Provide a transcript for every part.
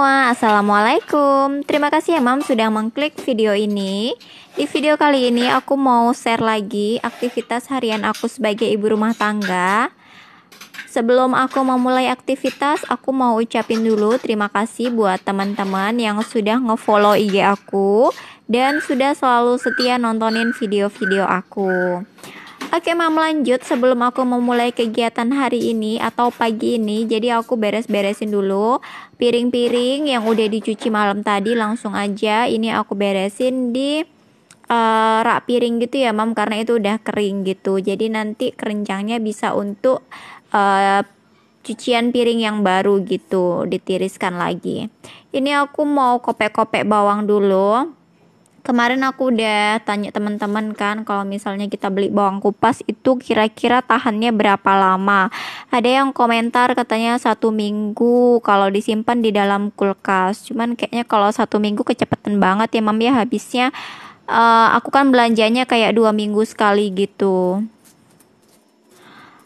semua, Assalamualaikum Terima kasih ya Mam sudah mengklik video ini Di video kali ini aku mau share lagi aktivitas harian aku sebagai ibu rumah tangga Sebelum aku memulai aktivitas, aku mau ucapin dulu terima kasih buat teman-teman yang sudah ngefollow IG aku Dan sudah selalu setia nontonin video-video aku Oke mam lanjut sebelum aku memulai kegiatan hari ini atau pagi ini Jadi aku beres-beresin dulu Piring-piring yang udah dicuci malam tadi langsung aja Ini aku beresin di uh, rak piring gitu ya mam Karena itu udah kering gitu Jadi nanti kerencangnya bisa untuk uh, cucian piring yang baru gitu Ditiriskan lagi Ini aku mau kopek-kopek bawang dulu kemarin aku udah tanya teman-teman kan kalau misalnya kita beli bawang kupas itu kira-kira tahannya berapa lama ada yang komentar katanya satu minggu kalau disimpan di dalam kulkas cuman kayaknya kalau satu minggu kecepatan banget ya mam ya habisnya uh, aku kan belanjanya kayak dua minggu sekali gitu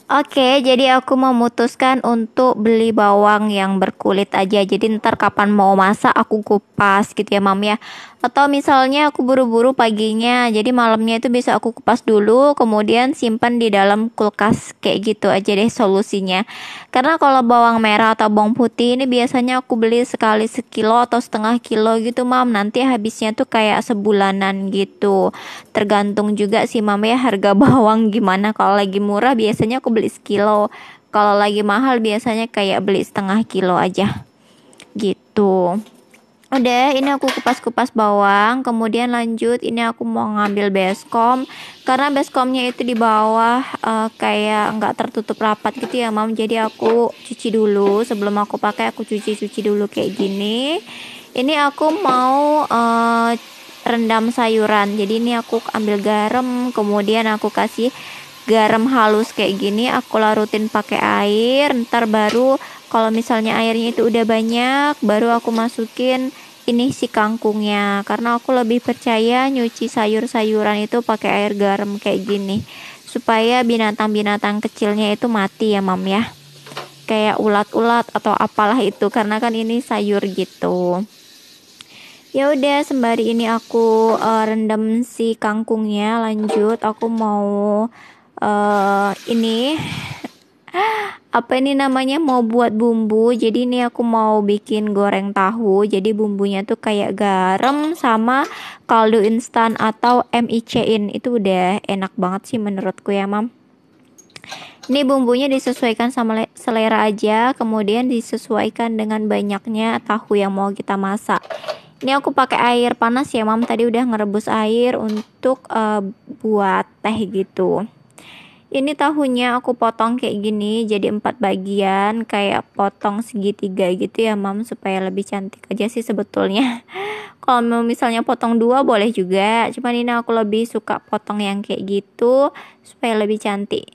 Oke, jadi aku memutuskan untuk beli bawang yang berkulit aja. Jadi ntar kapan mau masak aku kupas gitu ya, Mam ya. Atau misalnya aku buru-buru paginya, jadi malamnya itu bisa aku kupas dulu, kemudian simpan di dalam kulkas kayak gitu aja deh solusinya. Karena kalau bawang merah atau bawang putih ini biasanya aku beli sekali sekilo atau setengah kilo gitu, Mam. Nanti habisnya tuh kayak sebulanan gitu. Tergantung juga sih, Mam ya harga bawang gimana. Kalau lagi murah biasanya aku beli sekilo kalau lagi mahal biasanya kayak beli setengah kilo aja gitu udah ini aku kupas-kupas bawang kemudian lanjut ini aku mau ngambil beskom karena beskomnya itu di bawah uh, kayak nggak tertutup rapat gitu ya mam jadi aku cuci dulu sebelum aku pakai aku cuci-cuci dulu kayak gini ini aku mau uh, rendam sayuran jadi ini aku ambil garam kemudian aku kasih garam halus kayak gini aku larutin pakai air ntar baru kalau misalnya airnya itu udah banyak baru aku masukin ini si kangkungnya karena aku lebih percaya nyuci sayur-sayuran itu pakai air garam kayak gini supaya binatang-binatang kecilnya itu mati ya mam ya kayak ulat-ulat atau apalah itu karena kan ini sayur gitu ya udah sembari ini aku uh, rendam si kangkungnya lanjut aku mau uh, ini apa ini namanya mau buat bumbu jadi ini aku mau bikin goreng tahu jadi bumbunya tuh kayak garam sama kaldu instan atau mic-in itu udah enak banget sih menurutku ya mam ini bumbunya disesuaikan sama selera aja kemudian disesuaikan dengan banyaknya tahu yang mau kita masak ini aku pakai air panas ya mam tadi udah ngerebus air untuk uh, buat teh gitu ini tahunya aku potong kayak gini jadi empat bagian kayak potong segitiga gitu ya mam supaya lebih cantik aja sih sebetulnya kalau mau misalnya potong dua boleh juga cuman ini aku lebih suka potong yang kayak gitu supaya lebih cantik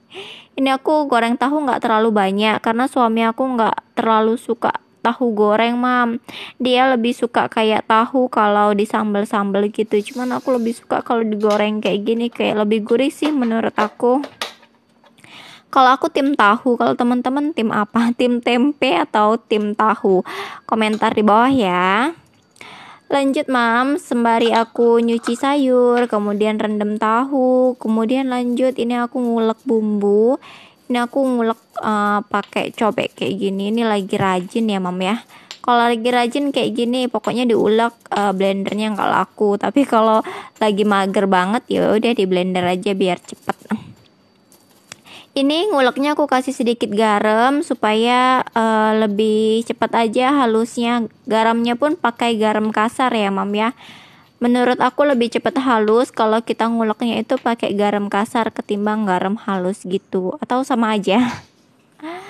ini aku goreng tahu nggak terlalu banyak karena suami aku nggak terlalu suka tahu goreng mam dia lebih suka kayak tahu kalau disambel-sambel gitu cuman aku lebih suka kalau digoreng kayak gini kayak lebih gurih sih menurut aku kalau aku tim tahu kalau teman-teman tim apa tim tempe atau tim tahu komentar di bawah ya lanjut mam sembari aku nyuci sayur kemudian rendam tahu kemudian lanjut ini aku ngulek bumbu ini aku ngulek uh, pakai cobek kayak gini ini lagi rajin ya mam ya kalau lagi rajin kayak gini pokoknya diulek uh, blendernya nggak laku tapi kalau lagi mager banget ya udah di blender aja biar cepet ini nguleknya aku kasih sedikit garam supaya uh, lebih cepat aja halusnya garamnya pun pakai garam kasar ya mam ya Menurut aku lebih cepat halus kalau kita nguleknya itu pakai garam kasar ketimbang garam halus gitu atau sama aja.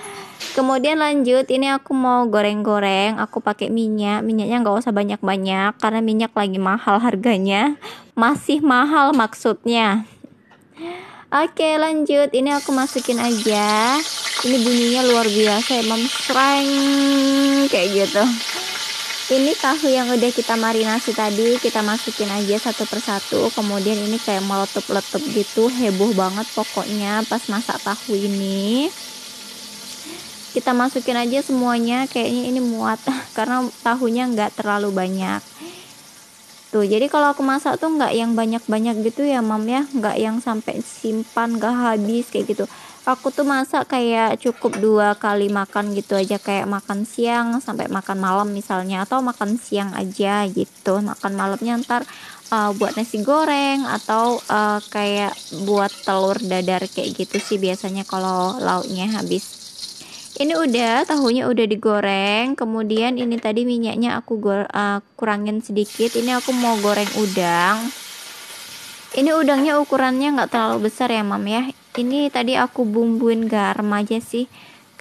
Kemudian lanjut, ini aku mau goreng-goreng, aku pakai minyak. Minyaknya nggak usah banyak-banyak karena minyak lagi mahal harganya. Masih mahal maksudnya. Oke, lanjut. Ini aku masukin aja. Ini bunyinya luar biasa, emang sereng kayak gitu ini tahu yang udah kita marinasi tadi kita masukin aja satu persatu kemudian ini kayak meletup-letup gitu heboh banget pokoknya pas masak tahu ini kita masukin aja semuanya kayaknya ini muat karena tahunya nggak terlalu banyak Tuh, gitu. jadi kalau aku masak tuh nggak yang banyak-banyak gitu ya, Mam ya. Nggak yang sampai simpan nggak habis kayak gitu. Aku tuh masak kayak cukup dua kali makan gitu aja kayak makan siang sampai makan malam misalnya atau makan siang aja gitu. Makan malamnya ntar uh, buat nasi goreng atau uh, kayak buat telur dadar kayak gitu sih biasanya kalau lauknya habis ini udah tahunya udah digoreng, kemudian ini tadi minyaknya aku uh, kurangin sedikit. Ini aku mau goreng udang. Ini udangnya ukurannya nggak terlalu besar ya, Mam ya. Ini tadi aku bumbuin garam aja sih.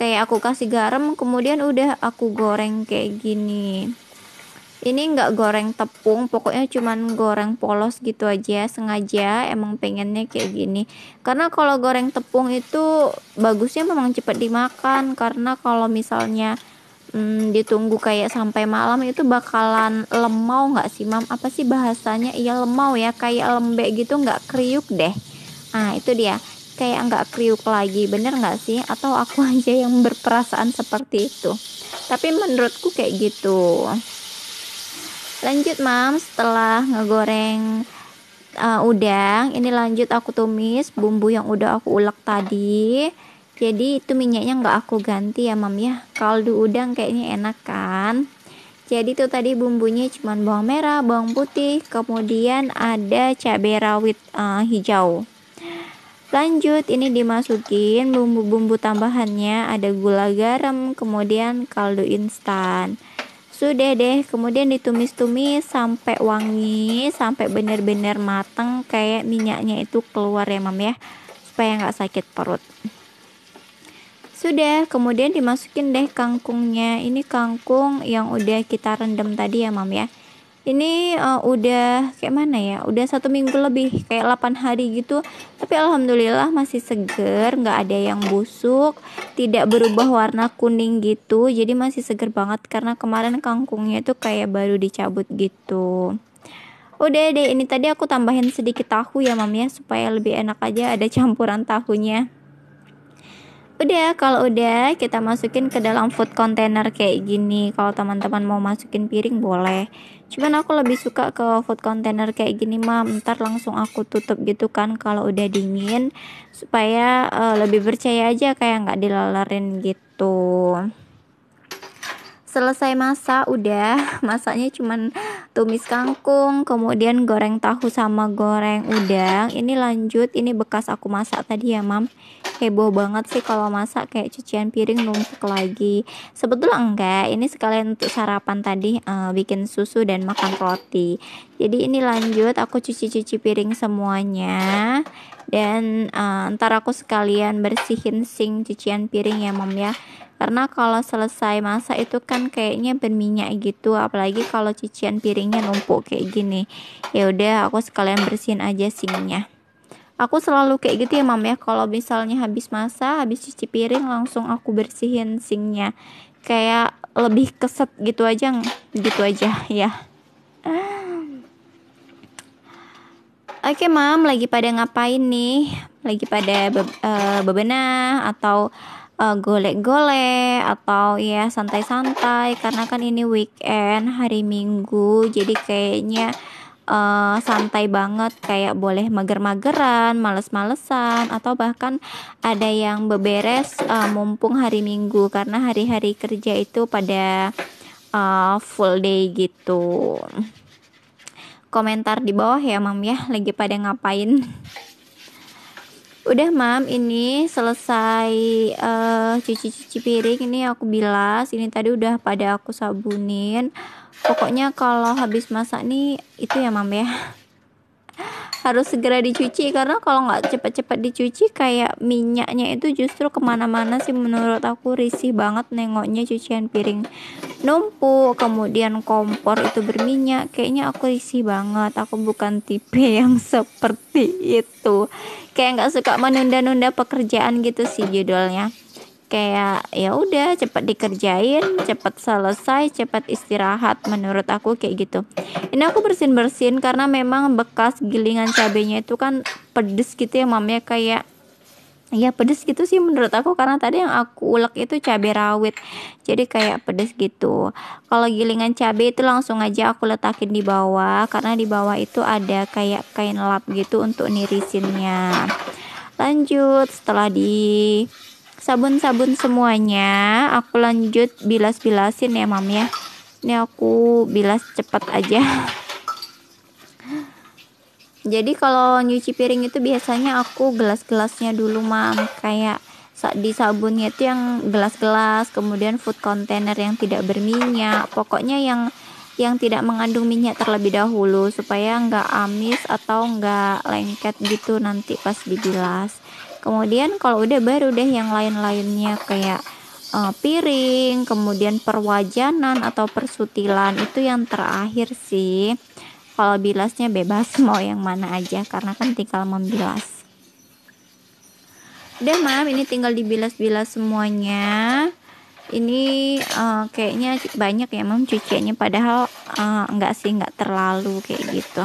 Kayak aku kasih garam, kemudian udah aku goreng kayak gini ini nggak goreng tepung pokoknya cuman goreng polos gitu aja sengaja emang pengennya kayak gini karena kalau goreng tepung itu bagusnya memang cepat dimakan karena kalau misalnya hmm, ditunggu kayak sampai malam itu bakalan lemau nggak sih mam apa sih bahasanya iya lemau ya kayak lembek gitu nggak kriuk deh nah itu dia kayak nggak kriuk lagi bener nggak sih atau aku aja yang berperasaan seperti itu tapi menurutku kayak gitu lanjut mam setelah ngegoreng uh, udang ini lanjut aku tumis bumbu yang udah aku ulek tadi jadi itu minyaknya nggak aku ganti ya mam ya kaldu udang kayaknya enak kan jadi itu tadi bumbunya cuman bawang merah bawang putih kemudian ada cabai rawit uh, hijau lanjut ini dimasukin bumbu-bumbu tambahannya ada gula garam kemudian kaldu instan sudah deh kemudian ditumis-tumis sampai wangi sampai benar-benar mateng kayak minyaknya itu keluar ya mam ya supaya nggak sakit perut sudah kemudian dimasukin deh kangkungnya ini kangkung yang udah kita rendam tadi ya mam ya ini uh, udah kayak mana ya udah satu minggu lebih kayak 8 hari gitu tapi alhamdulillah masih seger nggak ada yang busuk tidak berubah warna kuning gitu jadi masih seger banget karena kemarin kangkungnya tuh kayak baru dicabut gitu udah deh ini tadi aku tambahin sedikit tahu ya mam ya supaya lebih enak aja ada campuran tahunya Udah, kalau udah kita masukin ke dalam food container kayak gini. Kalau teman-teman mau masukin piring boleh. Cuman aku lebih suka ke food container kayak gini, Mam. Ntar langsung aku tutup gitu kan kalau udah dingin supaya uh, lebih percaya aja kayak nggak dilalarin gitu selesai masak udah masaknya cuman tumis kangkung kemudian goreng tahu sama goreng udang ini lanjut ini bekas aku masak tadi ya mam heboh banget sih kalau masak kayak cucian piring numpuk lagi sebetulnya enggak ini sekalian untuk sarapan tadi uh, bikin susu dan makan roti jadi ini lanjut aku cuci-cuci piring semuanya dan uh, ntar aku sekalian bersihin sing cucian piring ya mam ya karena kalau selesai masak itu kan kayaknya berminyak gitu apalagi kalau cucian piringnya numpuk kayak gini ya udah aku sekalian bersihin aja sininya aku selalu kayak gitu ya mam ya kalau misalnya habis masak habis cuci piring langsung aku bersihin sinknya kayak lebih keset gitu aja gitu aja ya Oke mam, lagi pada ngapain nih? Lagi pada be uh, bebenah atau Eh, gole-gole atau ya santai-santai karena kan ini weekend hari Minggu jadi kayaknya uh, santai banget kayak boleh mager-mageran, males-malesan atau bahkan ada yang beberes uh, mumpung hari Minggu karena hari-hari kerja itu pada uh, full day gitu. Komentar di bawah ya, Mam ya, lagi pada ngapain? udah mam ini selesai uh, cuci-cuci piring ini aku bilas ini tadi udah pada aku sabunin pokoknya kalau habis masak nih itu ya mam ya harus segera dicuci karena kalau nggak cepat-cepat dicuci kayak minyaknya itu justru kemana-mana sih menurut aku risih banget nengoknya cucian piring numpuk kemudian kompor itu berminyak kayaknya aku risih banget aku bukan tipe yang seperti itu kayak nggak suka menunda-nunda pekerjaan gitu sih judulnya kayak ya udah cepat dikerjain cepat selesai cepat istirahat menurut aku kayak gitu ini aku bersin bersin karena memang bekas gilingan cabenya itu kan pedes gitu ya mam ya. kayak ya pedes gitu sih menurut aku karena tadi yang aku ulek itu cabai rawit jadi kayak pedes gitu kalau gilingan cabai itu langsung aja aku letakin di bawah karena di bawah itu ada kayak kain lap gitu untuk nirisinnya lanjut setelah di sabun-sabun semuanya aku lanjut bilas-bilasin ya mam ya ini aku bilas cepat aja jadi kalau nyuci piring itu biasanya aku gelas-gelasnya dulu mam kayak di sabunnya itu yang gelas-gelas kemudian food container yang tidak berminyak pokoknya yang yang tidak mengandung minyak terlebih dahulu supaya nggak amis atau nggak lengket gitu nanti pas dibilas kemudian kalau udah baru deh yang lain-lainnya kayak uh, piring kemudian perwajanan atau persutilan itu yang terakhir sih kalau bilasnya bebas mau yang mana aja karena kan tinggal membilas udah mam ini tinggal dibilas-bilas semuanya ini uh, kayaknya banyak ya mam cuciannya padahal uh, enggak sih enggak terlalu kayak gitu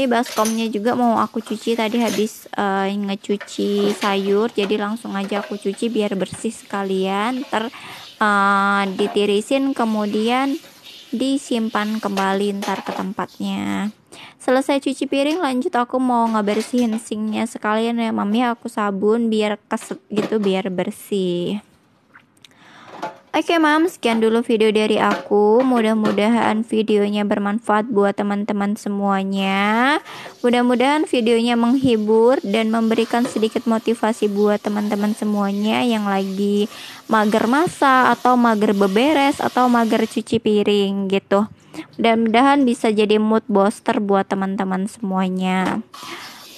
ini baskomnya juga mau aku cuci tadi habis uh, ngecuci sayur jadi langsung aja aku cuci biar bersih sekalian ter uh, eh, ditirisin kemudian disimpan kembali ntar ke tempatnya selesai cuci piring lanjut aku mau ngebersihin sinknya sekalian ya mami aku sabun biar keset gitu biar bersih Oke okay, mam, sekian dulu video dari aku. Mudah-mudahan videonya bermanfaat buat teman-teman semuanya. Mudah-mudahan videonya menghibur dan memberikan sedikit motivasi buat teman-teman semuanya yang lagi mager masa atau mager beberes atau mager cuci piring gitu. Mudah-mudahan bisa jadi mood booster buat teman-teman semuanya.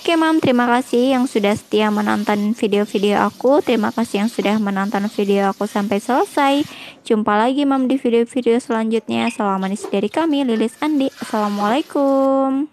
Oke mam, terima kasih yang sudah setia menonton video-video aku. Terima kasih yang sudah menonton video aku sampai selesai. Jumpa lagi mam di video-video selanjutnya. Salam manis dari kami, Lilis Andi. Assalamualaikum.